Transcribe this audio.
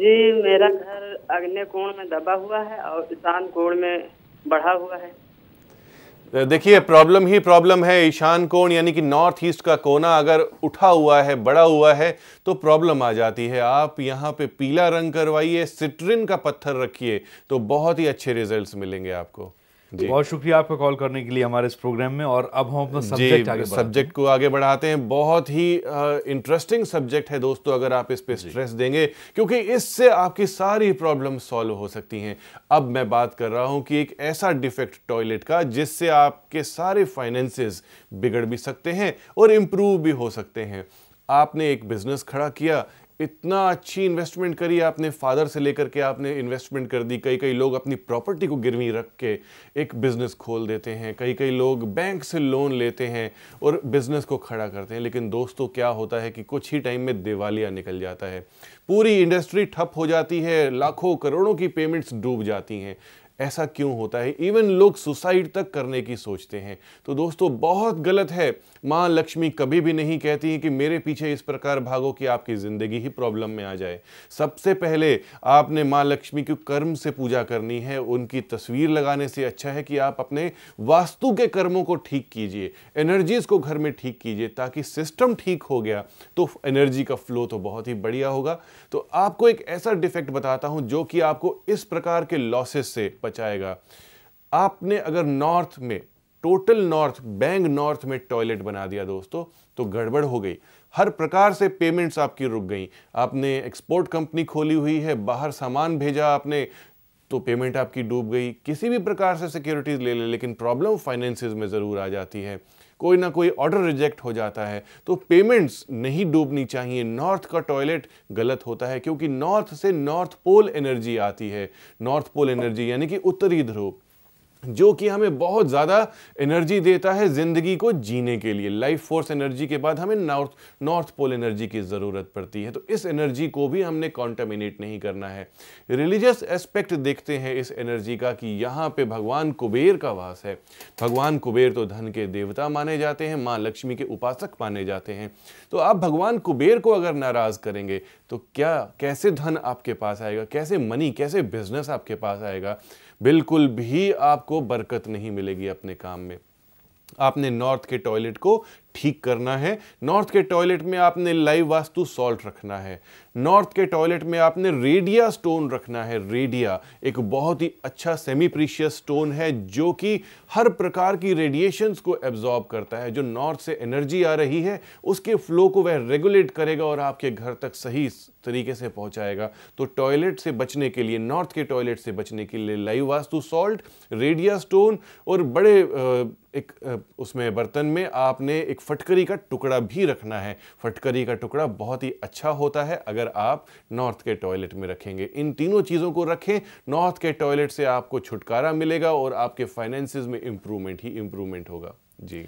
जी मेरा घर अग्नि कोण में दबा हुआ है और ईशान कोण में बढ़ा हुआ है देखिए प्रॉब्लम ही प्रॉब्लम है ईशान कोण यानी कि नॉर्थ ईस्ट का कोना अगर उठा हुआ है बड़ा हुआ है तो प्रॉब्लम आ जाती है आप यहाँ पे पीला रंग करवाइए सिट्रिन का पत्थर रखिए तो बहुत ही अच्छे रिजल्ट्स मिलेंगे आपको बहुत शुक्रिया आपका कॉल करने के लिए हमारे इस प्रोग्राम में और अब हम अपना सब्जेक्ट आगे सब्जेक्ट को आगे बढ़ाते हैं बहुत ही इंटरेस्टिंग सब्जेक्ट है दोस्तों अगर आप इस पे स्ट्रेस देंगे क्योंकि इससे आपकी सारी प्रॉब्लम सॉल्व हो सकती हैं अब मैं बात कर रहा हूं कि एक ऐसा डिफेक्ट टॉयलेट का जिससे आपके सारे फाइनेंसेस बिगड़ भी सकते हैं और इम्प्रूव भी हो सकते हैं आपने एक बिजनेस खड़ा किया इतना अच्छी इन्वेस्टमेंट करी आपने फादर से लेकर के आपने इन्वेस्टमेंट कर दी कई कई लोग अपनी प्रॉपर्टी को गिरवी रख के एक बिज़नेस खोल देते हैं कई कई लोग बैंक से लोन लेते हैं और बिज़नेस को खड़ा करते हैं लेकिन दोस्तों क्या होता है कि कुछ ही टाइम में दिवालिया निकल जाता है पूरी इंडस्ट्री ठप हो जाती है लाखों करोड़ों की पेमेंट्स डूब जाती हैं ऐसा क्यों होता है इवन लोग सुसाइड तक करने की सोचते हैं तो दोस्तों बहुत गलत है माँ लक्ष्मी कभी भी नहीं कहती है कि मेरे पीछे इस प्रकार भागो कि आपकी ज़िंदगी ही प्रॉब्लम में आ जाए सबसे पहले आपने माँ लक्ष्मी की कर्म से पूजा करनी है उनकी तस्वीर लगाने से अच्छा है कि आप अपने वास्तु के कर्मों को ठीक कीजिए एनर्जीज़ को घर में ठीक कीजिए ताकि सिस्टम ठीक हो गया तो एनर्जी का फ्लो तो बहुत ही बढ़िया होगा तो आपको एक ऐसा डिफेक्ट बताता हूँ जो कि आपको इस प्रकार के लॉसेस से पचाएगा आपने अगर नॉर्थ में टोटल नॉर्थ बैंग नॉर्थ में टॉयलेट बना दिया दोस्तों तो गड़बड़ हो गई हर प्रकार से पेमेंट्स आपकी रुक गई आपने एक्सपोर्ट कंपनी खोली हुई है बाहर सामान भेजा आपने तो पेमेंट आपकी डूब गई किसी भी प्रकार से सिक्योरिटीज़ ले ले लेकिन प्रॉब्लम फाइनेंसिस में ज़रूर आ जाती है कोई ना कोई ऑर्डर रिजेक्ट हो जाता है तो पेमेंट्स नहीं डूबनी चाहिए नॉर्थ का टॉयलेट गलत होता है क्योंकि नॉर्थ से नॉर्थ पोल एनर्जी आती है नॉर्थ पोल एनर्जी यानी कि उत्तरी ध्रुव जो कि हमें बहुत ज़्यादा एनर्जी देता है ज़िंदगी को जीने के लिए लाइफ फोर्स एनर्जी के बाद हमें नॉर्थ नॉर्थ पोल एनर्जी की ज़रूरत पड़ती है तो इस एनर्जी को भी हमने कॉन्टामिनेट नहीं करना है रिलीजियस एस्पेक्ट देखते हैं इस एनर्जी का कि यहाँ पे भगवान कुबेर का वास है भगवान कुबेर तो धन के देवता माने जाते हैं माँ लक्ष्मी के उपासक माने जाते हैं तो आप भगवान कुबेर को अगर नाराज़ करेंगे तो क्या कैसे धन आपके पास आएगा कैसे मनी कैसे बिजनेस आपके पास आएगा बिल्कुल भी आपको बरकत नहीं मिलेगी अपने काम में आपने नॉर्थ के टॉयलेट को ठीक करना है नॉर्थ के टॉयलेट में आपने लाइव वास्तु सॉल्ट रखना है नॉर्थ के टॉयलेट में आपने रेडिया स्टोन रखना है रेडिया एक बहुत ही अच्छा सेमी प्रीशियस स्टोन है जो कि हर प्रकार की रेडिएशंस को एब्जॉर्ब करता है जो नॉर्थ से एनर्जी आ रही है उसके फ्लो को वह रेगुलेट करेगा और आपके घर तक सही तरीके से पहुंचाएगा तो टॉयलेट से बचने के लिए नॉर्थ के टॉयलेट से बचने के लिए लाइव वास्तु सॉल्ट रेडिया स्टोन और बड़े एक उसमें बर्तन में आपने एक फटकरी का टुकड़ा भी रखना है फटकरी का टुकड़ा बहुत ही अच्छा होता है अगर आप नॉर्थ के टॉयलेट में रखेंगे इन तीनों चीज़ों को रखें नॉर्थ के टॉयलेट से आपको छुटकारा मिलेगा और आपके फाइनेंसिस में इम्प्रूवमेंट ही इम्प्रूवमेंट होगा जी